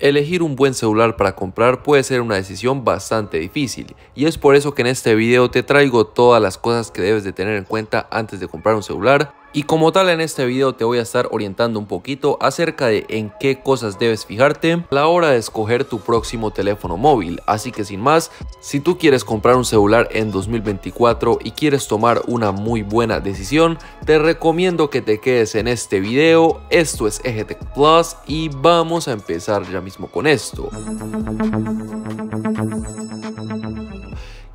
Elegir un buen celular para comprar puede ser una decisión bastante difícil y es por eso que en este video te traigo todas las cosas que debes de tener en cuenta antes de comprar un celular y como tal en este video te voy a estar orientando un poquito acerca de en qué cosas debes fijarte a la hora de escoger tu próximo teléfono móvil. Así que sin más, si tú quieres comprar un celular en 2024 y quieres tomar una muy buena decisión, te recomiendo que te quedes en este video. Esto es EGTech Plus y vamos a empezar ya mismo con esto.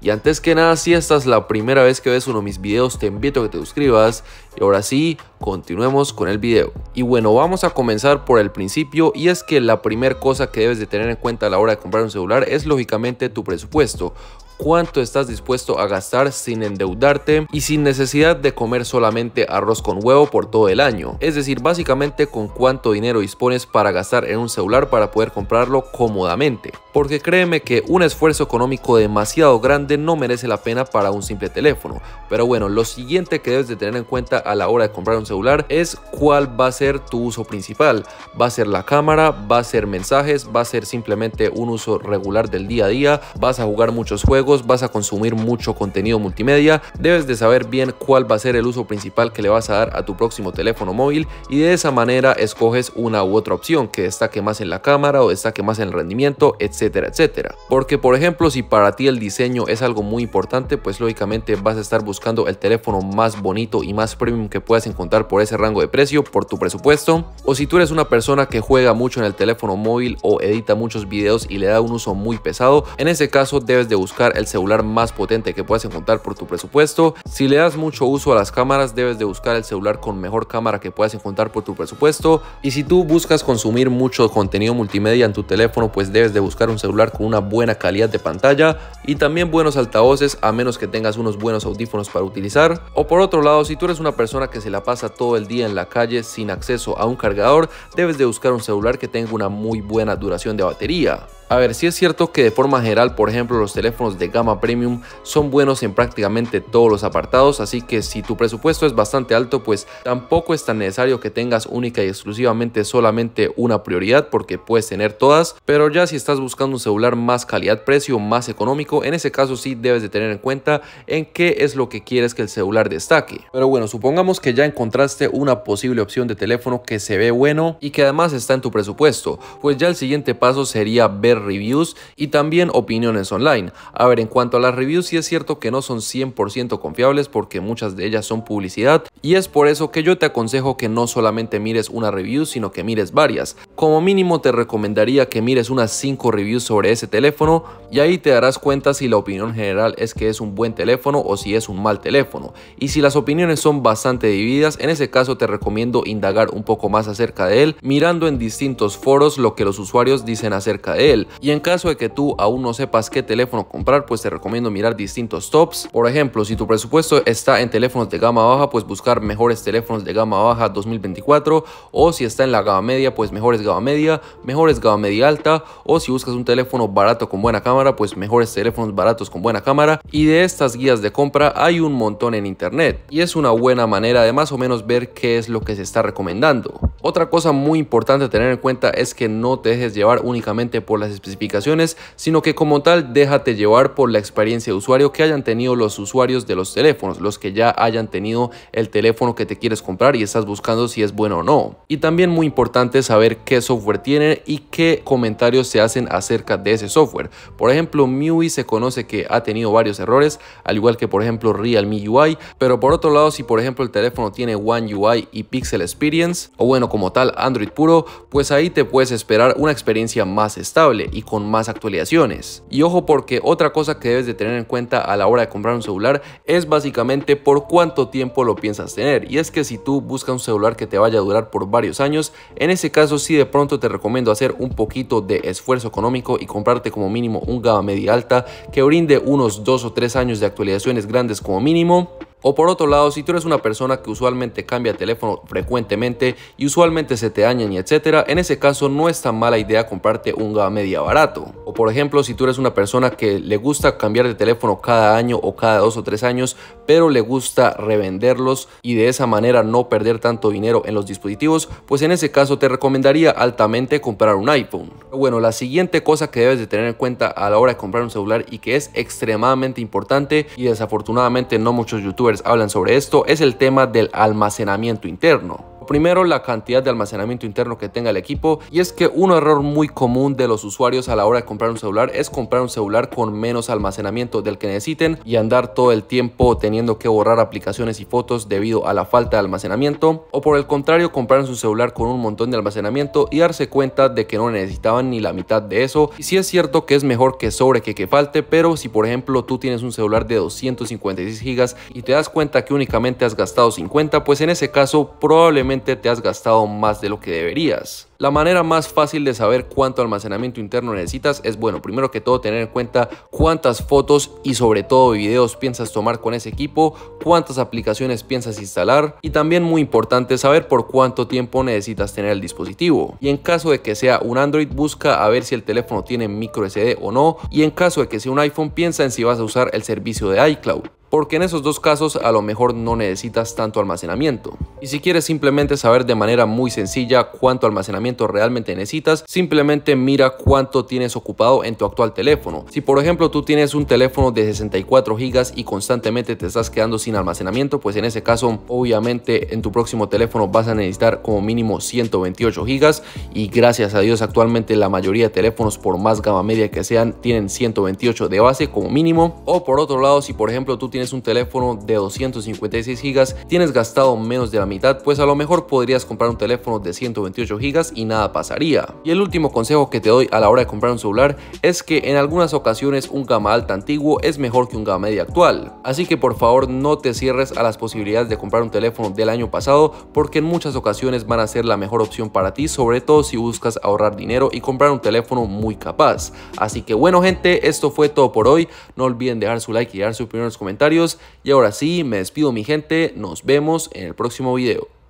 Y antes que nada, si esta es la primera vez que ves uno de mis videos, te invito a que te suscribas. Y ahora sí, continuemos con el video. Y bueno, vamos a comenzar por el principio y es que la primera cosa que debes de tener en cuenta a la hora de comprar un celular es lógicamente tu presupuesto cuánto estás dispuesto a gastar sin endeudarte y sin necesidad de comer solamente arroz con huevo por todo el año. Es decir, básicamente con cuánto dinero dispones para gastar en un celular para poder comprarlo cómodamente. Porque créeme que un esfuerzo económico demasiado grande no merece la pena para un simple teléfono. Pero bueno, lo siguiente que debes de tener en cuenta a la hora de comprar un celular es cuál va a ser tu uso principal. Va a ser la cámara, va a ser mensajes, va a ser simplemente un uso regular del día a día, vas a jugar muchos juegos vas a consumir mucho contenido multimedia, debes de saber bien cuál va a ser el uso principal que le vas a dar a tu próximo teléfono móvil y de esa manera escoges una u otra opción que destaque más en la cámara o destaque más en el rendimiento, etcétera, etcétera. Porque por ejemplo, si para ti el diseño es algo muy importante, pues lógicamente vas a estar buscando el teléfono más bonito y más premium que puedas encontrar por ese rango de precio, por tu presupuesto. O si tú eres una persona que juega mucho en el teléfono móvil o edita muchos videos y le da un uso muy pesado, en ese caso debes de buscar el celular más potente que puedas encontrar por tu presupuesto. Si le das mucho uso a las cámaras, debes de buscar el celular con mejor cámara que puedas encontrar por tu presupuesto. Y si tú buscas consumir mucho contenido multimedia en tu teléfono, pues debes de buscar un celular con una buena calidad de pantalla y también buenos altavoces, a menos que tengas unos buenos audífonos para utilizar. O por otro lado, si tú eres una persona que se la pasa todo el día en la calle sin acceso a un cargador, debes de buscar un celular que tenga una muy buena duración de batería. A ver, si es cierto que de forma general, por ejemplo, los teléfonos gama premium son buenos en prácticamente todos los apartados, así que si tu presupuesto es bastante alto, pues tampoco es tan necesario que tengas única y exclusivamente solamente una prioridad porque puedes tener todas, pero ya si estás buscando un celular más calidad-precio, más económico, en ese caso sí debes de tener en cuenta en qué es lo que quieres que el celular destaque. Pero bueno, supongamos que ya encontraste una posible opción de teléfono que se ve bueno y que además está en tu presupuesto, pues ya el siguiente paso sería ver reviews y también opiniones online en cuanto a las reviews, sí es cierto que no son 100% confiables porque muchas de ellas son publicidad y es por eso que yo te aconsejo que no solamente mires una review, sino que mires varias. Como mínimo te recomendaría que mires unas 5 reviews sobre ese teléfono y ahí te darás cuenta si la opinión general es que es un buen teléfono o si es un mal teléfono. Y si las opiniones son bastante divididas, en ese caso te recomiendo indagar un poco más acerca de él, mirando en distintos foros lo que los usuarios dicen acerca de él. Y en caso de que tú aún no sepas qué teléfono comprar, pues te recomiendo mirar distintos tops. Por ejemplo, si tu presupuesto está en teléfonos de gama baja, pues buscar mejores teléfonos de gama baja 2024. O si está en la gama media, pues mejores gama media, mejores gama media alta. O si buscas un teléfono barato con buena cámara, pues mejores teléfonos baratos con buena cámara. Y de estas guías de compra hay un montón en internet. Y es una buena manera de más o menos ver qué es lo que se está recomendando. Otra cosa muy importante a tener en cuenta es que no te dejes llevar únicamente por las especificaciones, sino que como tal déjate llevar por la experiencia de usuario que hayan tenido los usuarios de los teléfonos, los que ya hayan tenido el teléfono que te quieres comprar y estás buscando si es bueno o no. Y también muy importante saber qué software tiene y qué comentarios se hacen acerca de ese software. Por ejemplo, MIUI se conoce que ha tenido varios errores, al igual que por ejemplo Realme UI, pero por otro lado si por ejemplo el teléfono tiene One UI y Pixel Experience, o bueno, como tal Android puro, pues ahí te puedes esperar una experiencia más estable y con más actualizaciones. Y ojo porque otra cosa que debes de tener en cuenta a la hora de comprar un celular es básicamente por cuánto tiempo lo piensas tener. Y es que si tú buscas un celular que te vaya a durar por varios años, en ese caso sí de pronto te recomiendo hacer un poquito de esfuerzo económico y comprarte como mínimo un gama media alta que brinde unos 2 o 3 años de actualizaciones grandes como mínimo o por otro lado, si tú eres una persona que usualmente cambia teléfono frecuentemente y usualmente se te dañan y etcétera, en ese caso no es tan mala idea comprarte un gama media barato. O por ejemplo, si tú eres una persona que le gusta cambiar de teléfono cada año o cada dos o tres años, pero le gusta revenderlos y de esa manera no perder tanto dinero en los dispositivos, pues en ese caso te recomendaría altamente comprar un iPhone. bueno, la siguiente cosa que debes de tener en cuenta a la hora de comprar un celular y que es extremadamente importante y desafortunadamente no muchos youtubers hablan sobre esto es el tema del almacenamiento interno. Primero, la cantidad de almacenamiento interno que tenga el equipo y es que un error muy común de los usuarios a la hora de comprar un celular es comprar un celular con menos almacenamiento del que necesiten y andar todo el tiempo teniendo que borrar aplicaciones y fotos debido a la falta de almacenamiento o por el contrario comprar su celular con un montón de almacenamiento y darse cuenta de que no necesitaban ni la mitad de eso y si es cierto que es mejor que sobre que que falte pero si por ejemplo tú tienes un celular de 256 gigas y te das cuenta que únicamente has gastado 50 pues en ese caso probablemente te has gastado más de lo que deberías. La manera más fácil de saber cuánto almacenamiento interno necesitas es, bueno, primero que todo tener en cuenta cuántas fotos y sobre todo videos piensas tomar con ese equipo, cuántas aplicaciones piensas instalar y también muy importante saber por cuánto tiempo necesitas tener el dispositivo. Y en caso de que sea un Android, busca a ver si el teléfono tiene micro SD o no y en caso de que sea un iPhone, piensa en si vas a usar el servicio de iCloud porque en esos dos casos a lo mejor no necesitas tanto almacenamiento. Y si quieres simplemente saber de manera muy sencilla cuánto almacenamiento realmente necesitas, simplemente mira cuánto tienes ocupado en tu actual teléfono. Si por ejemplo tú tienes un teléfono de 64 gigas y constantemente te estás quedando sin almacenamiento, pues en ese caso obviamente en tu próximo teléfono vas a necesitar como mínimo 128 gigas y gracias a Dios actualmente la mayoría de teléfonos por más gama media que sean tienen 128 de base como mínimo. O por otro lado, si por ejemplo tú tienes un teléfono de 256 gigas tienes gastado menos de la mitad, pues a lo mejor podrías comprar un teléfono de 128 gigas y nada pasaría. Y el último consejo que te doy a la hora de comprar un celular es que en algunas ocasiones un gama alta antiguo es mejor que un gama media actual. Así que por favor no te cierres a las posibilidades de comprar un teléfono del año pasado porque en muchas ocasiones van a ser la mejor opción para ti, sobre todo si buscas ahorrar dinero y comprar un teléfono muy capaz. Así que bueno gente, esto fue todo por hoy. No olviden dejar su like y dar su opinión en los comentarios. Y ahora sí, me despido mi gente, nos vemos en el próximo video.